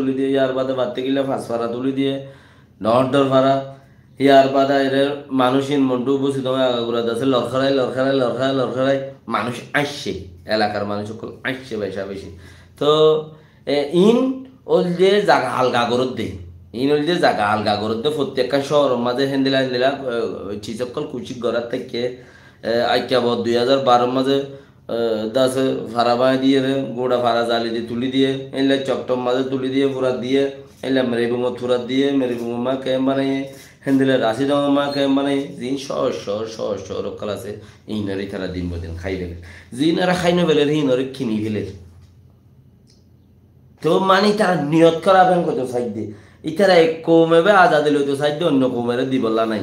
তুলি দিয়ে ইয়ার বাদে বাড়তে গেলে ফাঁস ফাড়া তুলি দিয়ে নহর ফাড়া ইয়ার বাদা এর মানুষের মনটু বসে তোমার আগাগুড়াতে আছে লড়খড়াই লড়খড়াই লড়খড়াই লড়খড়াই মানুষ আসছে এলাকার মানুষ সকল আসছে বেশা বেশি তো ইন ওল যে জাগা হালকা গরত দে ইন ওল যে জাগা হালকা গরত দে প্রত্যেকটা শহর মাঝে হেন্দিলা হেন্দিলা চিসকল কুচিক গড়ার থেকে আইক্যাবত দুই হাজার বারোর মাঝে দাস ভাড়া বাঁ দিয়ে গোড়া ভাড়া জালি দিয়ে তুলি দিয়ে এলে চকটম মাঝে তুলি দিয়ে ফুরাত দিয়ে এলে মেরি বুমো দিয়ে মেরি বুমো মা কেম বানাইয়ে হেন্দিলে রাশি দমা মা কেম বানাই জিন সহজ সহজ সহজ সহজ কাল আছে ইনরি তারা দিন বদিন খাই দেবে জিন আর খাই নেবে ইনরি কিনি ফেলে তো মানে তারা নিয়ত করা ব্যাংক তো সাইড দিয়ে ইতারা এক কমেবে আজাদ তো সাইড দিয়ে অন্য কমেরে দিবলা নাই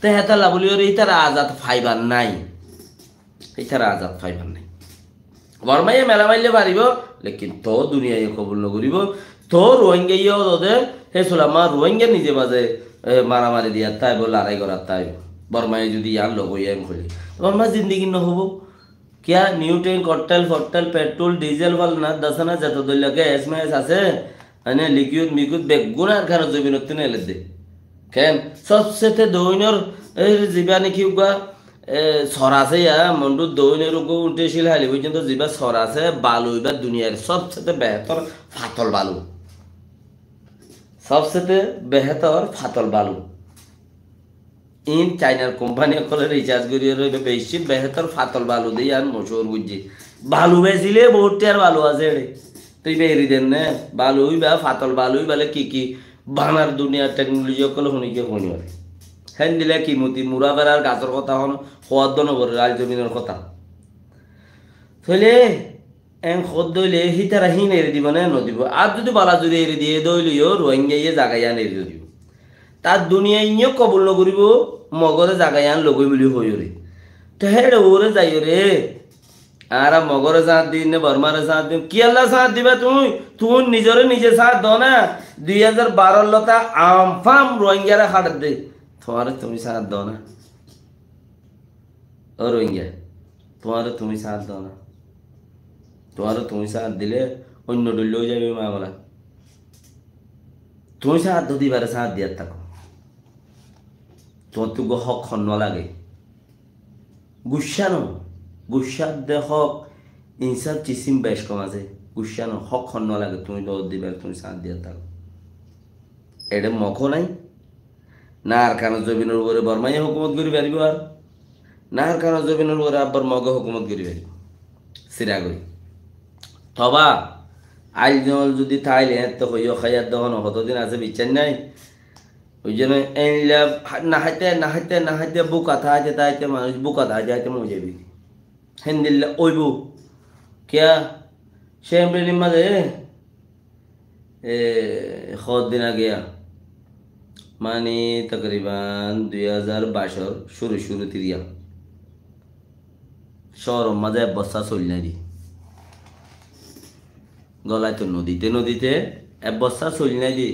তো হেতালা বলি ইতারা আজাদ ফাইবার নাই ইতারা আজাদ পাইবার নাই আমার মেলা মাইলে পারিব লেকিন তো দুনিয়ায় কবুল নকরিব তো রোহিঙ্গাইও তোদের হে সোলামা রোহিঙ্গা নিজে মাঝে মারামারি দিয়ার তাই বল লড়াই করার তাই বর্মায় যদি ইয়ার লগ এম খুলি বর্মা জিন্দগি নহব क्या न्यूट्रेन कॉकटेल फॉकटेल पेट्रोल डिजेल वाल ना दसना जतो दल्ला के एस में सासे अने लिक्विड मिकुद बेगुना घर जमीन उतने ले दे कैन सबसे ते दोइनर जिबाने की हुआ সরাসে মন্ডু দৈনের উঠেছিল হালি পর্যন্ত যেবা সরাসে বালু বা দুনিয়ার সবচেয়ে বেহতর ফাতল বালু সবচেয়ে বেহতর ফাতল বালু ইন চাইনার কোম্পানি সকলে রিচার্জ করি বেশি বেহতর ফাতল বালু দিয়ে আর মশুর বুঝছি বালু বেচিলে বহুত আর বালু আছে রে তুই বেরি দেন না বালুই বা ফাতল বালুই বলে কি কি বানার দুনিয়ার টেকনোলজি সকলে শুনিকে শুনিও হেন দিলে কি মতি মুরা বেড়ার গাছের কথা হন খোয়ার দন রাজ জমিনের কথা থইলে এং সদ দইলে হিতারা হিন এৰি দিব না নদিব আর যদি বালাজুরি এৰি দিয়ে দইলিও রোহিঙ্গাইয়ে জাগাইয়ান এড়ে দিব তার দুনিয়া ইনিও কবুল নকরিব মগরে লগ লগই বুলি হইরে তো হেড়ে ওরে যাই রে আর মগরে সাঁত দিন বর্মারে সাঁত দিন কি আল্লাহ সাঁত দিবা তুই তুই নিজরে নিজে সাঁত দ না দুই হাজার বারোর লতা আমফাম রোহিঙ্গারা সাৰ দে তোমারও তুমি সাহায্য দাও না ও রোহিঙ্গা তোমারও তুমি সাহায্য দাও না তোমারও তুমি সাহায্য দিলে অন্য ডুললেও যাবে মা বলা তুমি সাথ দুদিবারে সাহায্য দিয়ার থাকো তোমার তো হক খন্ন লাগে গুসানো গুসার দে হক ইনসার চিসিম বেশ কম আছে গুসানো হক খন্ন লাগে তুমি দৌড় দিবে তুমি সাহায্য দিয়ে থাকো এটা মখো নাই না আর কানা জবিনের উপরে বর্মাইয়া হুকুমত করি পারিব আর না আর কানা জবিনের উপরে আব্বার মগ হুকুমত করি পারিব সিরাগরি তবা আইল জল যদি তাইলে তো হইও খাইয়ার দহন কতদিন আছে বিচার নাই ওই জন্য নাহাইতে নাহাইতে নাহাইতে বুকা থাইতে তাইতে মানুষ বুকা থাইতে হাইতে মজে যাবি হেন্দিল্লা ওইবু কেয়া সে এমপ্রেলির মাঝে এ খদ দিনা গিয়া মানে তকরিবান দুই হাজার বাইশর শুরু শুরু তিরিয়া শহর মাঝে বস্তা চলিনারি গলায় তো নদীতে নদীতে এক বস্তা দি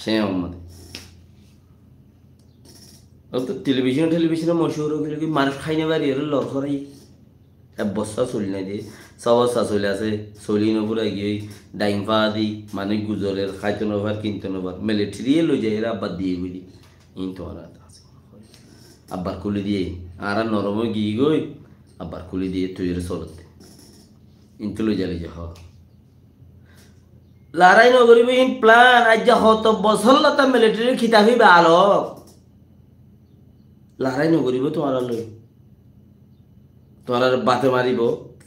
সে আমাদের টেলিভিশন টেলিভিশনে মশুর মানুষ না বাড়ি লড় করাই এক বস্তা চলি নাই দিয়ে সব বস্তা চলি আছে চলি নপুরা গিয়ে ডাইং পা দি মানুষ গুজরের খাইতে নভার কিনতে নভার ঠিরিয়ে লই যায় এরা আব্বার দিয়ে বুঝি ইন আব্বার কুলি দিয়ে আর নরম গিয়ে গই আব্বার কুলি দিয়ে তুইয়ের চলতে ইনতে লই যা যে হ লারাই নগরিব ইন প্ল্যান আজ যা হত বছর লতা মিলিটারির খিতাবি বা আলো লারাই নগরিব তোমার লই তোমার বাতে মারিব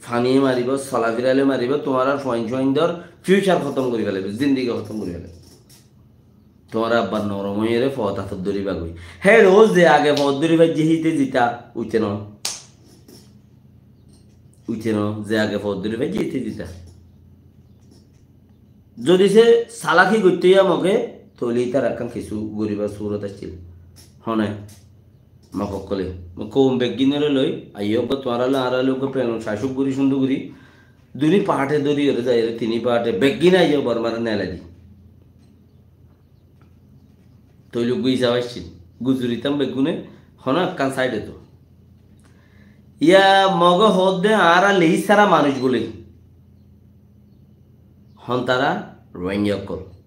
ফানিয়ে মারিব সলা ফিরালে মারিব তোমার আর ফয়েন ফয়েন ধর ফিউচার খতম করে ফেলে জিন্দিগি খতম করে ফেলে তোমার আব্বার নরম পথ ফত হাতত দড়ি বাগুই হে রোজ দে আগে ফত দড়ি যে হিতে জিতা উঠে ন উঠে ন যে আগে ফত দড়ি যে হিতে জিতা যদি সে সালাখি গত্যই আমাকে তলি তার একখান কিছু গরিবার সুরত আসছিল হনে মা সকলে কৌম বেগিনরে লই আইয়ক তোরাল আড়াল প্রেম শাশুক গুড়ি সুন্দর গুড়ি দুই পাহাটে ধরি ওরে যাই তিন পাহাটে বেগিন আইয় বরমার নেলাদি তৈল গুই যাওয়াইছিল গুজুরিতাম বেগুনে হনা কান সাইডে তো ইয়া মগ দে আর লেহি সারা মানুষ গুলি হন তারা রোয়িঙ্গিয়া